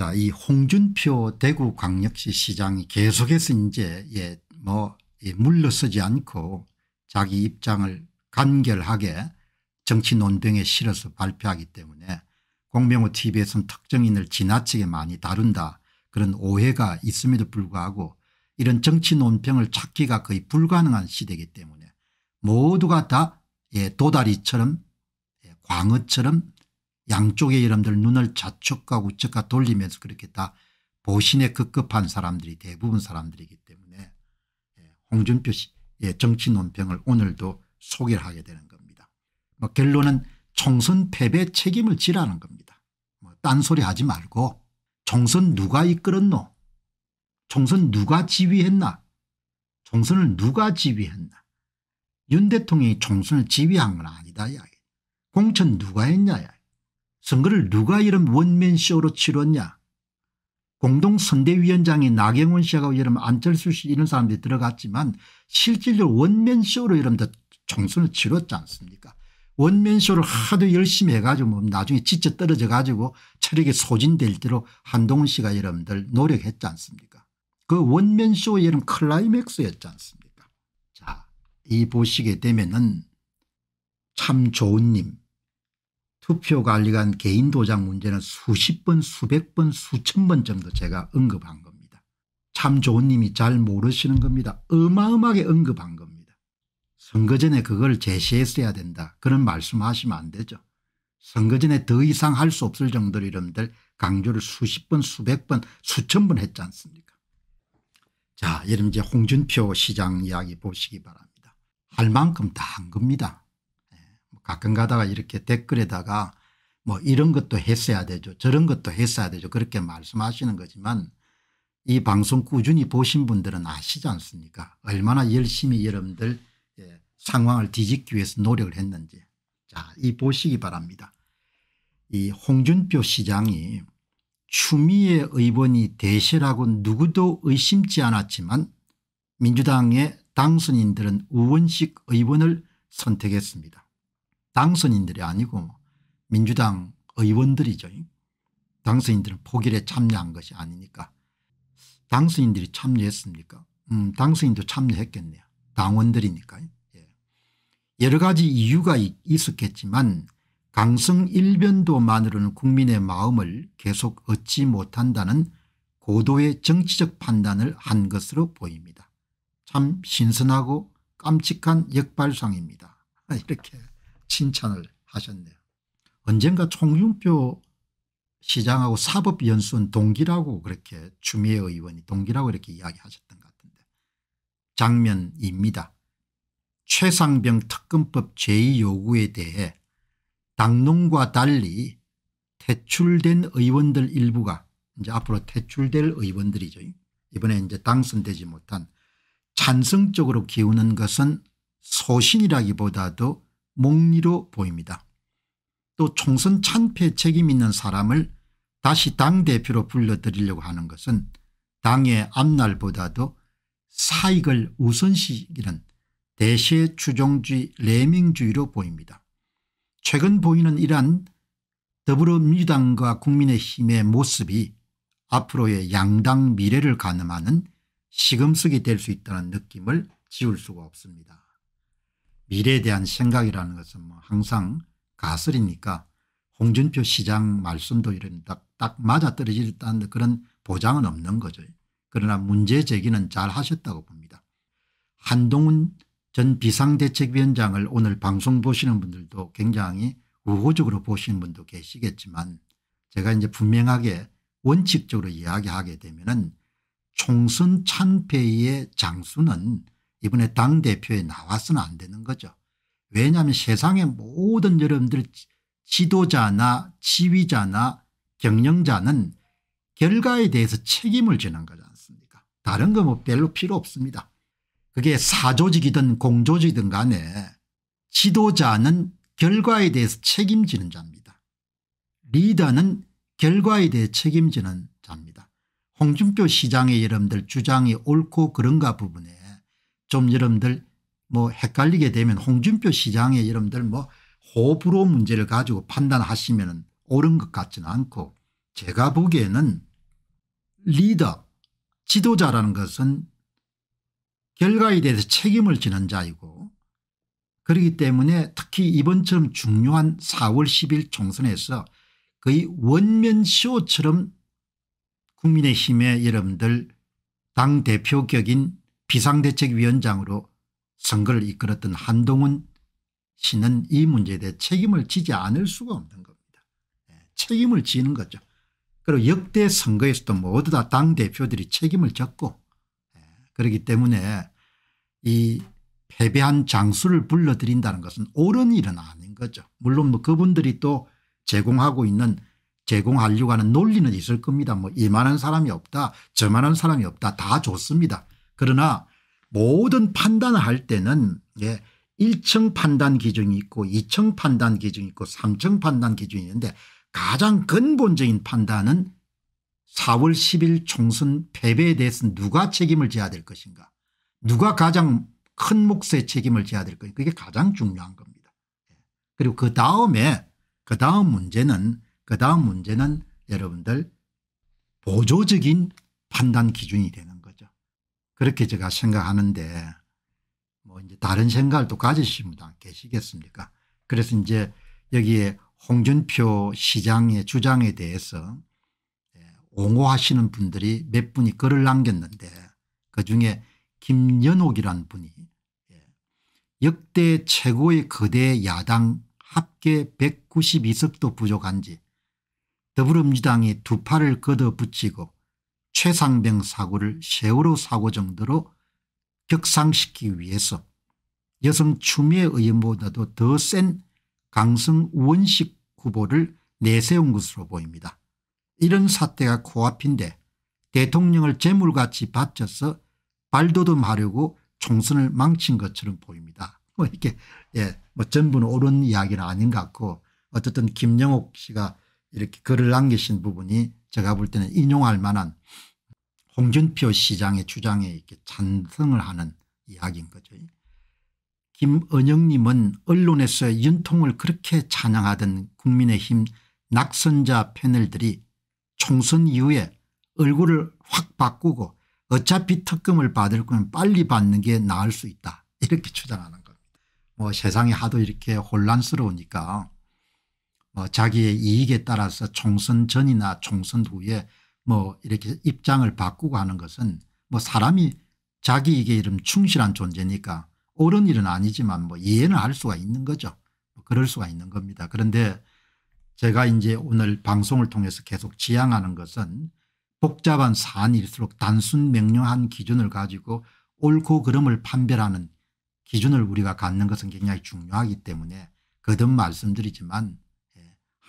자, 이 홍준표 대구광역시 시장이 계속해서 이제 예, 뭐 예, 물러서지 않고 자기 입장을 간결하게 정치 논평에 실어서 발표하기 때문에 공명호 tv에서는 특정인을 지나치게 많이 다룬다 그런 오해가 있음에도 불구하고 이런 정치 논평을 찾기가 거의 불가능한 시대이기 때문에 모두가 다 예, 도다리처럼 예, 광어처럼 양쪽의 여러분들 눈을 좌측과 우측과 돌리면서 그렇게 다 보신에 급급한 사람들이 대부분 사람들이기 때문에 예, 홍준표 씨의 예, 정치 논평을 오늘도 소개를 하게 되는 겁니다. 뭐 결론은 총선 패배 책임을 지라는 겁니다. 뭐 딴소리 하지 말고 총선 누가 이끌었노 총선 누가 지휘했나 총선을 누가 지휘했나 윤 대통령이 총선을 지휘한 건 아니다. 야. 공천 누가 했냐. 야. 선거를 누가 이런 원맨쇼로 치렀냐 공동선대위원장이 나경원 씨하고 이름 안철수 씨 이런 사람들이 들어갔지만 실질적으로 원맨쇼로 이름 총선을 치렀지 않습니까 원맨쇼를 하도 열심히 해가지고 뭐 나중에 지쳐 떨어져 가지고 체력이 소진될 대로 한동훈 씨가 여러분들 노력했지 않습니까 그 원맨쇼의 이름 클라이맥스였지 않습니까 자이 보시게 되면은 참 좋은님 투표 관리관 개인 도장 문제는 수십 번 수백 번 수천 번 정도 제가 언급한 겁니다. 참 좋은님이 잘 모르시는 겁니다. 어마어마하게 언급한 겁니다. 선거 전에 그걸 제시했어야 된다 그런 말씀하시면 안 되죠. 선거 전에 더 이상 할 수 없을 정도로 이런들 강조를 수십 번 수백 번 수천 번 했지 않습니까 자 여러분 이제 홍준표 시장 이야기 보시기 바랍니다. 할 만큼 다 한 겁니다. 가끔 가다가 이렇게 댓글에다가 뭐 이런 것도 했어야 되죠 저런 것도 했어야 되죠 그렇게 말씀하시는 거지만 이 방송 꾸준히 보신 분들은 아시지 않습니까 얼마나 열심히 여러분들 예, 상황을 뒤집기 위해서 노력을 했는지 자이 보시기 바랍니다. 이 홍준표 시장이 추미애 의원이 대세라고 누구도 의심치 않았지만 민주당의 당선인들은 우원식 의원을 선택했습니다. 당선인들이 아니고 민주당 의원들이죠. 당선인들은 포결에 참여한 것이 아니니까. 당선인들이 참여했습니까? 음, 당선인도 참여했겠네요. 당원들이니까 예. 여러 가지 이유가 있었겠지만 강성 일변도만으로는 국민의 마음을 계속 얻지 못한다는 고도의 정치적 판단을 한 것으로 보입니다. 참 신선하고 깜찍한 역발상입니다. 이렇게. 칭찬을 하셨네요. 언젠가 총윤표 시장하고 사법연수원 동기라고 그렇게 추미애 의원이 동기라고 이렇게 이야기하셨던 것 같은데 장면입니다. 최상병 특검법 제2요구에 대해 당론과 달리 퇴출된 의원들 일부가 이제 앞으로 퇴출될 의원들이죠. 이번에 이제 당선되지 못한 찬성적으로 기우는 것은 소신이라기보다도 몽리로 보입니다. 또 총선 참패 책임 있는 사람을 다시 당대표로 불러들이려고 하는 것은 당의 앞날보다도 사익을 우선시키는 대시의 추종주의 레밍주의로 보입니다. 최근 보이는 이러한 더불어민주당과 국민의힘의 모습이 앞으로의 양당 미래를 가늠하는 시금석이 될 수 있다는 느낌을 지울 수가 없습니다. 미래에 대한 생각이라는 것은 뭐 항상 가설이니까 홍준표 시장 말씀도 이런 딱, 딱 맞아떨어질 듯는 그런 보장은 없는 거죠. 그러나 문제 제기는 잘 하셨다고 봅니다. 한동훈 전 비상대책위원장을 오늘 방송 보시는 분들도 굉장히 우호적으로 보시는 분도 계시겠지만 제가 이제 분명하게 원칙적으로 이야기하게 되면은 총선 참패의 장수는 이번에 당대표에 나와서는 안 되는 거죠. 왜냐하면 세상의 모든 여러분들 지도자나 지휘자나 경영자는 결과에 대해서 책임을 지는 거지 않습니까 다른 거 뭐 별로 필요 없습니다. 그게 사조직이든 공조직이든 간에 지도자는 결과에 대해서 책임지는 자입니다. 리더는 결과에 대해 책임지는 자입니다. 홍준표 시장의 여러분들 주장이 옳고 그런가 부분에 좀 여러분들 뭐 헷갈리게 되면 홍준표 시장의 여러분들 뭐 호불호 문제를 가지고 판단하시면 옳은 것 같지는 않고 제가 보기에는 리더 지도자라는 것은 결과에 대해서 책임을 지는 자이고 그렇기 때문에 특히 이번처럼 중요한 4월 10일 총선에서 거의 원면쇼처럼 국민의힘의 여러분들 당대표격인 비상대책위원장으로 선거를 이끌었던 한동훈 씨는 이 문제에 대해 책임을 지지 않을 수가 없는 겁니다. 예, 책임을 지는 거죠. 그리고 역대 선거에서도 모두 다 당대표들이 책임을 졌고 예, 그렇기 때문에 이 패배한 장수를 불러들인다는 것은 옳은 일은 아닌 거죠. 물론 뭐 그분들이 또 제공하고 있는 제공하려고 하는 논리는 있을 겁니다. 뭐 이만한 사람이 없다 저만한 사람이 없다 다 좋습니다. 그러나 모든 판단할 때는 예, 1층 판단 기준이 있고 2층 판단 기준이 있고 3층 판단 기준이 있는데 가장 근본적인 판단은 4월 10일 총선 패배에 대해서 누가 책임을 져야 될 것인가 누가 가장 큰 몫의 책임을 져야 될 것인가 그게 가장 중요한 겁니다. 예. 그리고 그 다음에 그 다음 문제는 그 다음 문제는 여러분들 보조적인 판단 기준이 되는 그렇게 제가 생각하는데 뭐 이제 다른 생각을 또 가지신 분 계시겠습니까 그래서 이제 여기에 홍준표 시장의 주장에 대해서 예, 옹호하시는 분들이 몇 분이 글을 남겼는데 그중에 김연옥이란 분이 예, 역대 최고의 거대 야당 합계 192석도 부족한지 더불어민주당이 두 팔을 걷어붙이고 최상병 사고를 세월호 사고 정도로 격상시키기 위해서 여성 추미애 의원보다도 더 센 강성 우원식 후보를 내세운 것으로 보입니다. 이런 사태가 코앞인데 대통령을 재물같이 바쳐서 발돋움하려고 총선을 망친 것처럼 보입니다. 뭐 이렇게 예, 뭐 전부는 옳은 이야기는 아닌 것 같고 어쨌든 김영옥 씨가 이렇게 글을 남기신 부분이 제가 볼 때는 인용할 만한 홍준표 시장의 주장에 이렇게 찬성을 하는 이야기인 거죠. 김은영님은 언론에서 윤통을 그렇게 찬양하던 국민의힘 낙선자 패널들이 총선 이후에 얼굴을 확 바꾸고 어차피 특검을 받을 건 빨리 받는 게 나을 수 있다 이렇게 주장하는 겁니다. 뭐 세상이 하도 이렇게 혼란스러우니까 뭐 자기의 이익에 따라서 총선 전이나 총선 후에 뭐 이렇게 입장을 바꾸고 하는 것은 뭐 사람이 자기에게 이름 충실한 존재니까 옳은 일은 아니지만 뭐 이해는 할 수가 있는 거죠. 뭐 그럴 수가 있는 겁니다. 그런데 제가 이제 오늘 방송을 통해서 계속 지향하는 것은 복잡한 사안일수록 단순 명료한 기준을 가지고 옳고 그름을 판별하는 기준을 우리가 갖는 것은 굉장히 중요하기 때문에 거듭 말씀드리지만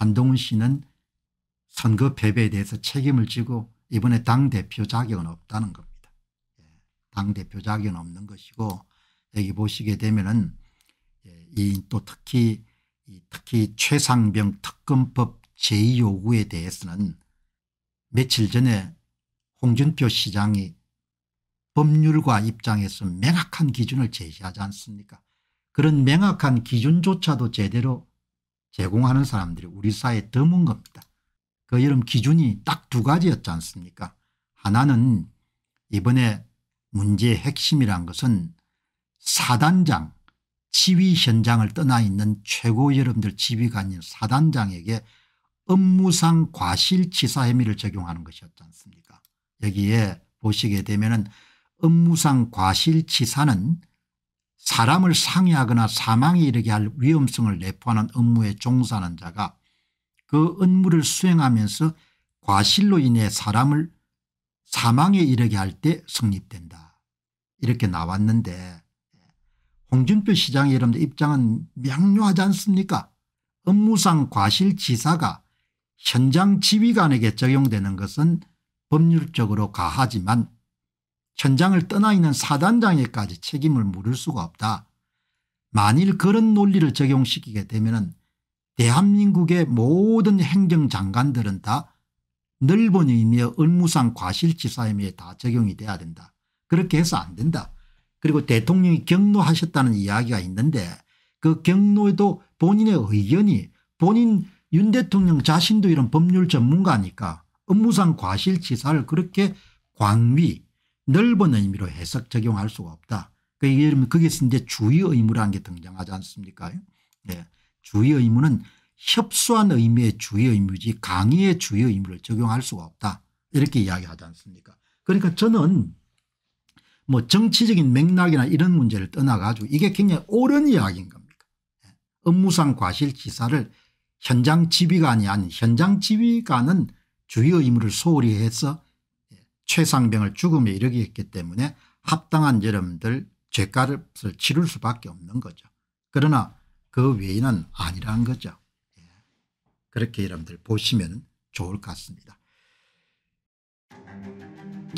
한동훈 씨는 선거 패배에 대해서 책임을 지고 이번에 당대표 자격은 없다는 겁니다. 예, 당대표 자격은 없는 것이고 여기 보시게 되면은 예, 이또 특히 특히 최상병 특검법 제2요구에 대해서는 며칠 전에 홍준표 시장이 법률과 입장에서 명확한 기준을 제시하지 않습니까 그런 명확한 기준조차도 제대로 제공하는 사람들이 우리 사회에 드문 겁니다. 그 여름 기준이 딱 두 가지였지 않습니까 하나는 이번에 문제의 핵심이란 것은 사단장 지휘 현장을 떠나 있는 최고 여러분들 지휘관인 사단장에게 업무상 과실치사 혐의를 적용하는 것이었지 않습니까 여기에 보시게 되면 은 업무상 과실치사는 사람을 상해하거나 사망에 이르게 할 위험성을 내포하는 업무에 종사하는 자가 그 업무를 수행하면서 과실로 인해 사람을 사망에 이르게 할 때 성립된다. 이렇게 나왔는데 홍준표 시장의 여러분들 입장은 명료하지 않습니까 업무상 과실치사가 현장 지휘관에게 적용되는 것은 법률적으로 가하지만 현장을 떠나 있는 사단장에까지 책임을 물을 수가 없다. 만일 그런 논리를 적용시키게 되면 대한민국의 모든 행정장관들은 다 넓은 의미의 의무상 과실치사임에 다 적용이 돼야 된다. 그렇게 해서 안 된다. 그리고 대통령이 경로하셨다는 이야기가 있는데 그 경로에도 본인의 의견이 본인 윤 대통령 자신도 이런 법률 전문가니까 업무상 과실치사를 그렇게 광위 넓은 의미로 해석 적용할 수가 없다. 그러니 거기서 이제 주의 의무라는 게 등장하지 않습니까? 네. 주의 의무는 협소한 의미의 주의 의무지 강의의 주의 의무를 적용할 수가 없다. 이렇게 이야기하지 않습니까? 그러니까 저는 뭐 정치적인 맥락이나 이런 문제를 떠나가지고 이게 굉장히 옳은 이야기인 겁니까? 예. 업무상 과실치사를 현장 지휘관이 아닌 현장 지휘관은 주의 의무를 소홀히 해서 최상병을 죽음에 이르게 했기 때문에 합당한 여러분들 죄값을 치를 수밖에 없는 거죠. 그러나 그 외에는 아니라는 거죠. 예. 그렇게 여러분들 보시면 좋을 것 같습니다.